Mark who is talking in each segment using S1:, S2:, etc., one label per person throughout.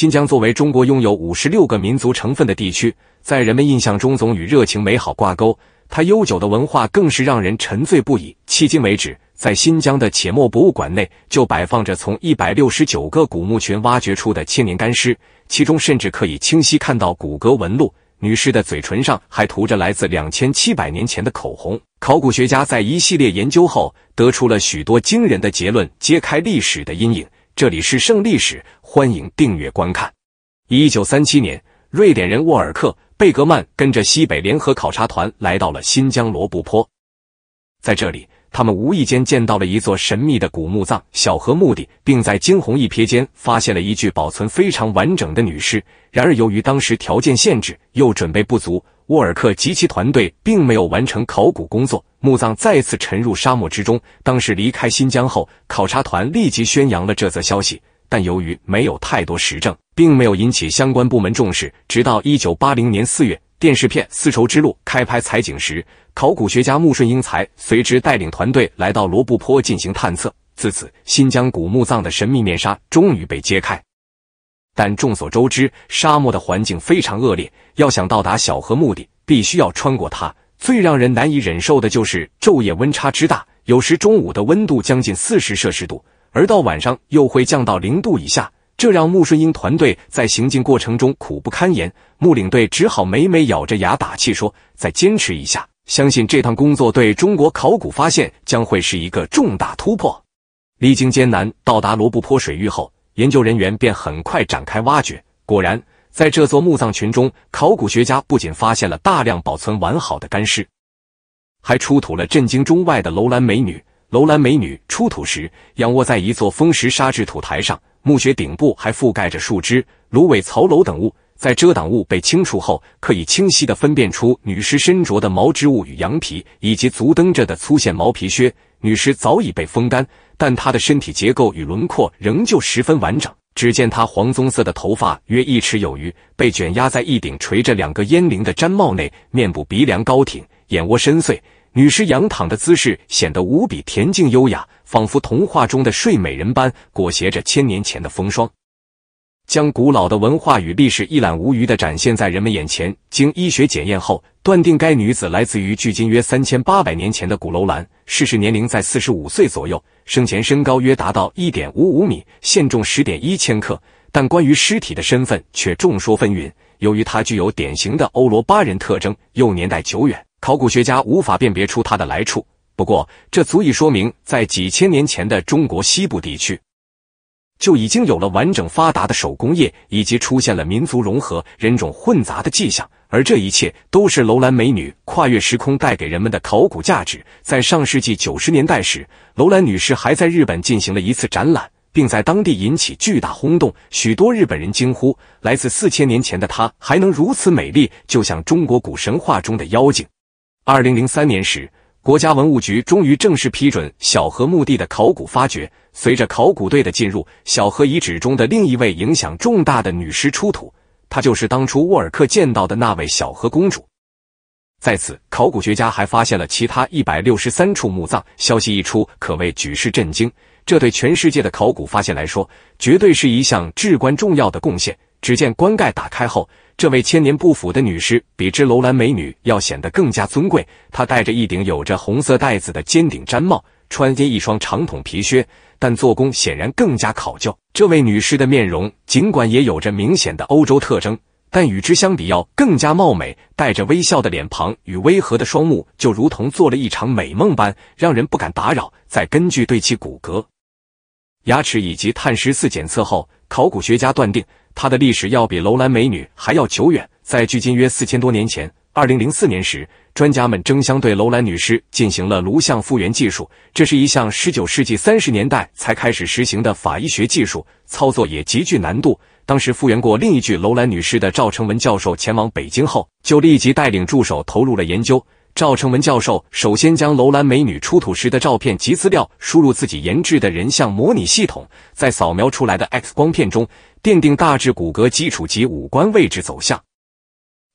S1: 新疆作为中国拥有五十六个民族成分的地区，在人们印象中总与热情美好挂钩。它悠久的文化更是让人沉醉不已。迄今为止，在新疆的且末博物馆内就摆放着从一百六十九个古墓群挖掘出的千年干尸，其中甚至可以清晰看到骨骼纹路。女尸的嘴唇上还涂着来自两千七百年前的口红。考古学家在一系列研究后，得出了许多惊人的结论，揭开历史的阴影。这里是胜利史，欢迎订阅观看。一九三七年，瑞典人沃尔克·贝格曼跟着西北联合考察团来到了新疆罗布泊，在这里，他们无意间见到了一座神秘的古墓葬小河墓地，并在惊鸿一瞥间发现了一具保存非常完整的女尸。然而，由于当时条件限制，又准备不足。沃尔克及其团队并没有完成考古工作，墓葬再次沉入沙漠之中。当时离开新疆后，考察团立即宣扬了这则消息，但由于没有太多实证，并没有引起相关部门重视。直到一九八零年四月，电视片《丝绸之路》开拍采景时，考古学家穆顺英才随之带领团队来到罗布泊进行探测。自此，新疆古墓葬的神秘面纱终于被揭开。但众所周知，沙漠的环境非常恶劣，要想到达小河墓地，必须要穿过它。最让人难以忍受的就是昼夜温差之大，有时中午的温度将近四十摄氏度，而到晚上又会降到零度以下，这让穆顺英团队在行进过程中苦不堪言。穆领队只好每每咬着牙打气说：“再坚持一下，相信这趟工作对中国考古发现将会是一个重大突破。”历经艰难到达罗布泊水域后。研究人员便很快展开挖掘，果然，在这座墓葬群中，考古学家不仅发现了大量保存完好的干尸，还出土了震惊中外的楼兰美女。楼兰美女出土时，仰卧在一座风蚀沙质土台上，墓穴顶部还覆盖着树枝、芦苇、草楼等物。在遮挡物被清除后，可以清晰的分辨出女尸身着的毛织物与羊皮，以及足蹬着的粗线毛皮靴。女尸早已被风干，但她的身体结构与轮廓仍旧十分完整。只见她黄棕色的头发约一尺有余，被卷压在一顶垂着两个烟翎的毡帽内。面部鼻梁高挺，眼窝深邃。女尸仰躺的姿势显得无比恬静优雅，仿佛童话中的睡美人般，裹挟着千年前的风霜。将古老的文化与历史一览无余的展现在人们眼前。经医学检验后，断定该女子来自于距今约三千八百年前的古楼兰，逝世年龄在四十五岁左右，生前身高约达到一点五五米，现重十点一千克。但关于尸体的身份却众说纷纭。由于她具有典型的欧罗巴人特征，又年代久远，考古学家无法辨别出她的来处。不过，这足以说明在几千年前的中国西部地区。就已经有了完整发达的手工业，以及出现了民族融合、人种混杂的迹象，而这一切都是楼兰美女跨越时空带给人们的考古价值。在上世纪九十年代时，楼兰女士还在日本进行了一次展览，并在当地引起巨大轰动，许多日本人惊呼：“来自四千年前的她还能如此美丽，就像中国古神话中的妖精。”二零零三年时。国家文物局终于正式批准小河墓地的考古发掘。随着考古队的进入，小河遗址中的另一位影响重大的女尸出土，她就是当初沃尔克见到的那位小河公主。在此，考古学家还发现了其他一百六十三处墓葬。消息一出，可谓举世震惊。这对全世界的考古发现来说，绝对是一项至关重要的贡献。只见棺盖打开后。这位千年不腐的女尸，比之楼兰美女要显得更加尊贵。她戴着一顶有着红色带子的尖顶毡帽，穿进一双长筒皮靴，但做工显然更加考究。这位女尸的面容尽管也有着明显的欧洲特征，但与之相比要更加貌美。带着微笑的脸庞与微和的双目，就如同做了一场美梦般，让人不敢打扰。再根据对其骨骼、牙齿以及碳十四检测后，考古学家断定。它的历史要比楼兰美女还要久远，在距今约四千多年前。二零零四年时，专家们争相对楼兰女尸进行了颅像复原技术，这是一项十九世纪三十年代才开始实行的法医学技术，操作也极具难度。当时复原过另一具楼兰女尸的赵成文教授前往北京后，就立即带领助手投入了研究。赵成文教授首先将楼兰美女出土时的照片及资料输入自己研制的人像模拟系统，在扫描出来的 X 光片中奠定大致骨骼基础及五官位置走向。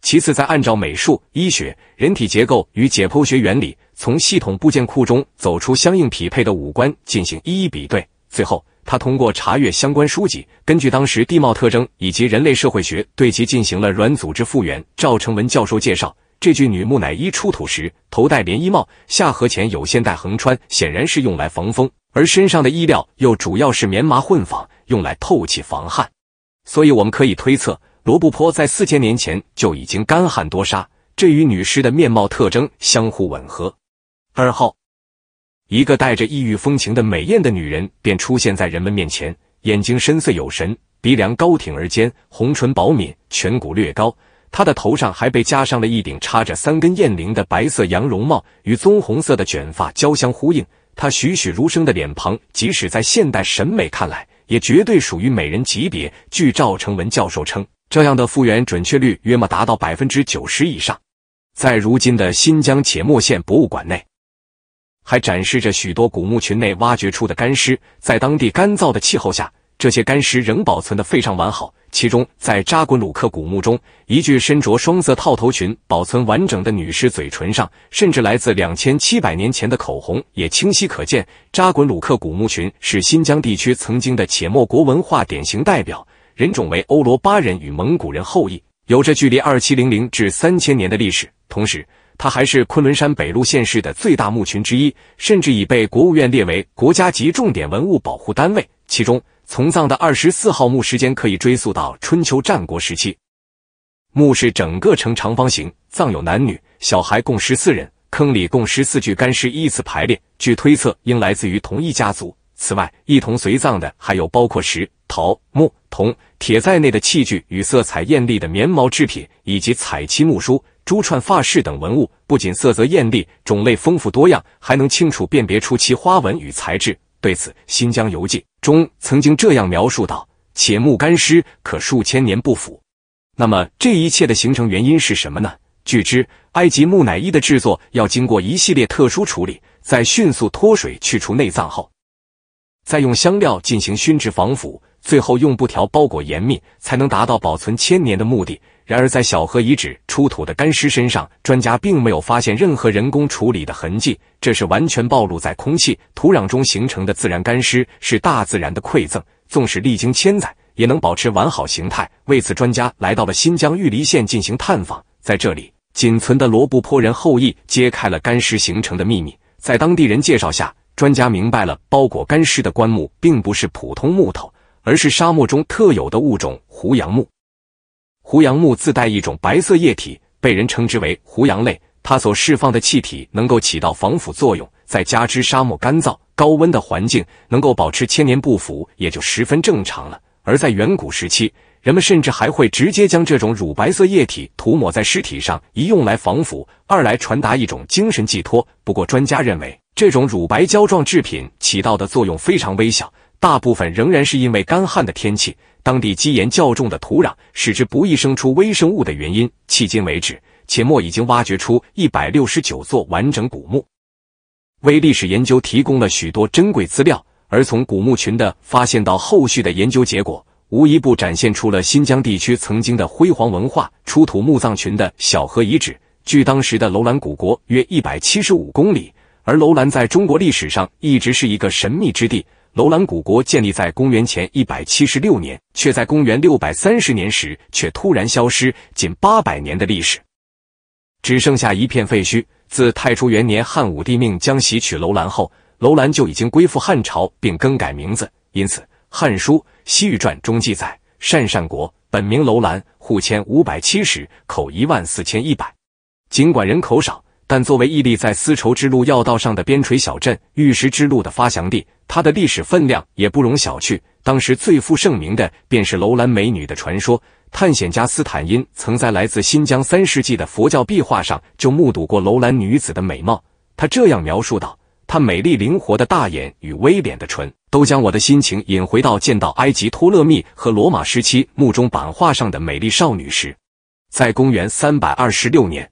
S1: 其次，再按照美术、医学、人体结构与解剖学原理，从系统部件库中走出相应匹配的五官进行一一比对。最后，他通过查阅相关书籍，根据当时地貌特征以及人类社会学，对其进行了软组织复原。赵成文教授介绍。这具女木乃伊出土时，头戴连衣帽，下颌前有线带横穿，显然是用来防风；而身上的衣料又主要是棉麻混纺，用来透气防汗。所以我们可以推测，罗布泊在四千年前就已经干旱多沙，这与女尸的面貌特征相互吻合。而后，一个带着异域风情的美艳的女人便出现在人们面前，眼睛深邃有神，鼻梁高挺而尖，红唇薄敏，颧骨略高。他的头上还被加上了一顶插着三根雁翎的白色羊绒帽，与棕红色的卷发交相呼应。他栩栩如生的脸庞，即使在现代审美看来，也绝对属于美人级别。据赵成文教授称，这样的复原准确率约莫达到百分之九十以上。在如今的新疆且末县博物馆内，还展示着许多古墓群内挖掘出的干尸，在当地干燥的气候下。这些干尸仍保存的非常完好，其中在扎滚鲁克古墓中，一具身着双色套头裙、保存完整的女尸，嘴唇上甚至来自两千七百年前的口红也清晰可见。扎滚鲁克古墓群是新疆地区曾经的且末国文化典型代表，人种为欧罗巴人与蒙古人后裔，有着距离二七零零至三千年的历史。同时，它还是昆仑山北路县市的最大墓群之一，甚至已被国务院列为国家级重点文物保护单位。其中，从葬的二十四号墓时间可以追溯到春秋战国时期，墓室整个呈长方形，葬有男女小孩共十四人，坑里共十四具干尸依次排列。据推测，应来自于同一家族。此外，一同随葬的还有包括石、陶、木、铜、铁在内的器具与色彩艳丽的棉毛制品，以及彩漆木梳、珠串发饰等文物。不仅色泽艳丽，种类丰富多样，还能清楚辨别出其花纹与材质。对此，新疆邮记。中曾经这样描述道：“且木干尸可数千年不腐。”那么这一切的形成原因是什么呢？据知，埃及木乃伊的制作要经过一系列特殊处理，在迅速脱水去除内脏后，再用香料进行熏制防腐，最后用布条包裹严密，才能达到保存千年的目的。然而，在小河遗址出土的干尸身上，专家并没有发现任何人工处理的痕迹。这是完全暴露在空气、土壤中形成的自然干尸，是大自然的馈赠。纵使历经千载，也能保持完好形态。为此，专家来到了新疆玉梨县进行探访。在这里，仅存的罗布泊人后裔揭开了干尸形成的秘密。在当地人介绍下，专家明白了包裹干尸的棺木并不是普通木头，而是沙漠中特有的物种胡杨木。胡杨木自带一种白色液体，被人称之为胡杨泪。它所释放的气体能够起到防腐作用，再加之沙漠干燥、高温的环境，能够保持千年不腐，也就十分正常了。而在远古时期，人们甚至还会直接将这种乳白色液体涂抹在尸体上，一用来防腐，二来传达一种精神寄托。不过，专家认为，这种乳白胶状制品起到的作用非常微小，大部分仍然是因为干旱的天气。当地基岩较重的土壤，使之不易生出微生物的原因。迄今为止，且末已经挖掘出一百六十九座完整古墓，为历史研究提供了许多珍贵资料。而从古墓群的发现到后续的研究结果，无一不展现出了新疆地区曾经的辉煌文化。出土墓葬群的小河遗址，距当时的楼兰古国约一百七十五公里。而楼兰在中国历史上一直是一个神秘之地。楼兰古国建立在公元前一百七十六年，却在公元六百三十年时却突然消失，仅八百年的历史，只剩下一片废墟。自太初元年汉武帝命将袭取楼兰后，楼兰就已经归附汉朝并更改名字，因此《汉书·西域传》中记载，鄯善国本名楼兰，户千五百七十，口一万四千一百。尽管人口少。但作为屹立在丝绸之路要道上的边陲小镇，玉石之路的发祥地，它的历史分量也不容小觑。当时最负盛名的便是楼兰美女的传说。探险家斯坦因曾在来自新疆三世纪的佛教壁画上就目睹过楼兰女子的美貌。他这样描述道：“她美丽灵活的大眼与微脸的唇，都将我的心情引回到见到埃及托勒密和罗马时期墓中版画上的美丽少女时。”在公元三百二十六年。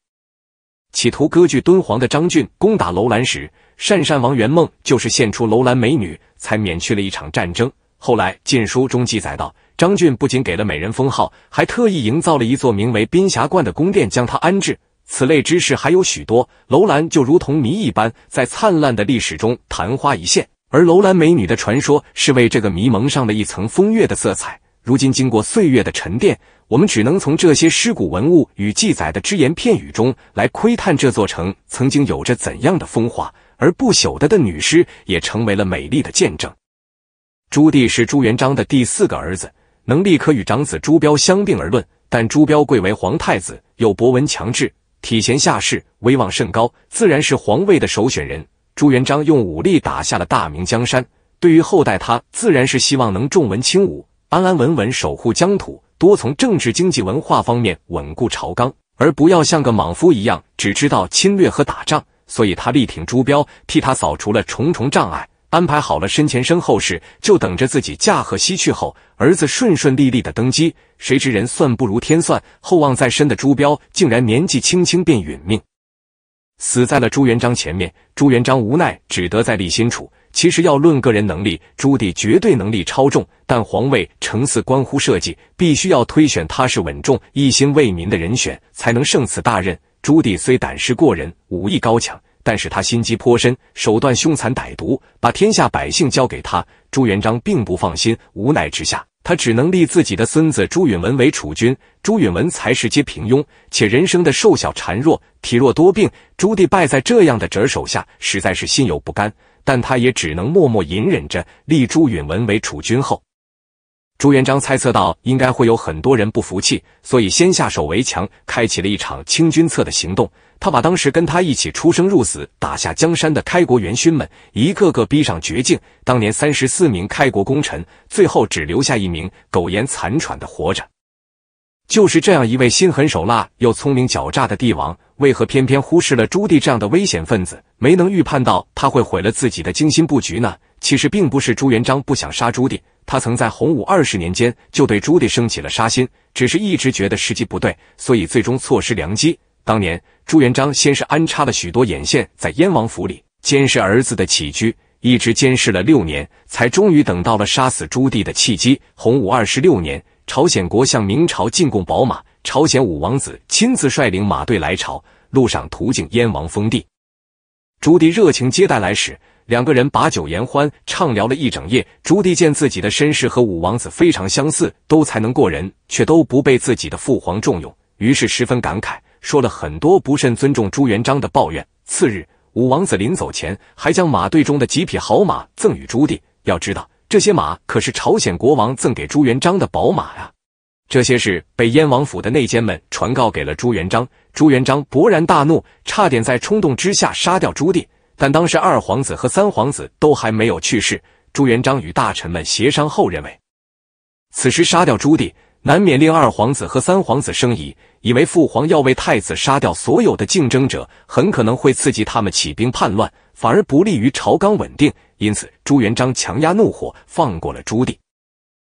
S1: 企图割据敦煌的张俊攻打楼兰时，鄯善王元梦就是献出楼兰美女，才免去了一场战争。后来《晋书》中记载道，张俊不仅给了美人封号，还特意营造了一座名为“宾霞观”的宫殿，将她安置。此类之事还有许多。楼兰就如同谜一般，在灿烂的历史中昙花一现，而楼兰美女的传说，是为这个迷蒙上了一层风月的色彩。如今经过岁月的沉淀，我们只能从这些尸骨文物与记载的只言片语中来窥探这座城曾经有着怎样的风华。而不朽的的女尸也成为了美丽的见证。朱棣是朱元璋的第四个儿子，能力可与长子朱标相并而论。但朱标贵为皇太子，又博闻强志，体贤下士，威望甚高，自然是皇位的首选人。朱元璋用武力打下了大明江山，对于后代他自然是希望能重文轻武。安安稳稳守护疆土，多从政治、经济、文化方面稳固朝纲，而不要像个莽夫一样只知道侵略和打仗。所以他力挺朱标，替他扫除了重重障碍，安排好了身前身后事，就等着自己驾鹤西去后，儿子顺顺利利的登基。谁知人算不如天算，厚望在身的朱标竟然年纪轻轻便殒命，死在了朱元璋前面。朱元璋无奈，只得再立新处。其实要论个人能力，朱棣绝对能力超重，但皇位成嗣关乎社稷，必须要推选踏实稳重、一心为民的人选，才能胜此大任。朱棣虽胆识过人，武艺高强，但是他心机颇深，手段凶残歹毒，把天下百姓交给他，朱元璋并不放心。无奈之下，他只能立自己的孙子朱允文为储君。朱允文才是皆平庸，且人生的瘦小孱弱，体弱多病。朱棣败在这样的侄儿手下，实在是心有不甘。但他也只能默默隐忍着。立朱允文为储君后，朱元璋猜测到应该会有很多人不服气，所以先下手为强，开启了一场清君侧的行动。他把当时跟他一起出生入死、打下江山的开国元勋们，一个个逼上绝境。当年三十四名开国功臣，最后只留下一名苟延残喘的活着。就是这样一位心狠手辣又聪明狡诈的帝王。为何偏偏忽视了朱棣这样的危险分子，没能预判到他会毁了自己的精心布局呢？其实并不是朱元璋不想杀朱棣，他曾在洪武二十年间就对朱棣升起了杀心，只是一直觉得时机不对，所以最终错失良机。当年朱元璋先是安插了许多眼线在燕王府里监视儿子的起居，一直监视了六年，才终于等到了杀死朱棣的契机。洪武二十六年，朝鲜国向明朝进贡宝马，朝鲜五王子亲自率领马队来朝。路上途经燕王封地，朱棣热情接待来使，两个人把酒言欢，畅聊了一整夜。朱棣见自己的身世和五王子非常相似，都才能过人，却都不被自己的父皇重用，于是十分感慨，说了很多不甚尊重朱元璋的抱怨。次日，五王子临走前，还将马队中的几匹好马赠与朱棣。要知道，这些马可是朝鲜国王赠给朱元璋的宝马呀。这些事被燕王府的内奸们传告给了朱元璋，朱元璋勃然大怒，差点在冲动之下杀掉朱棣。但当时二皇子和三皇子都还没有去世，朱元璋与大臣们协商后认为，此时杀掉朱棣，难免令二皇子和三皇子生疑，以为父皇要为太子杀掉所有的竞争者，很可能会刺激他们起兵叛乱，反而不利于朝纲稳定。因此，朱元璋强压怒火，放过了朱棣。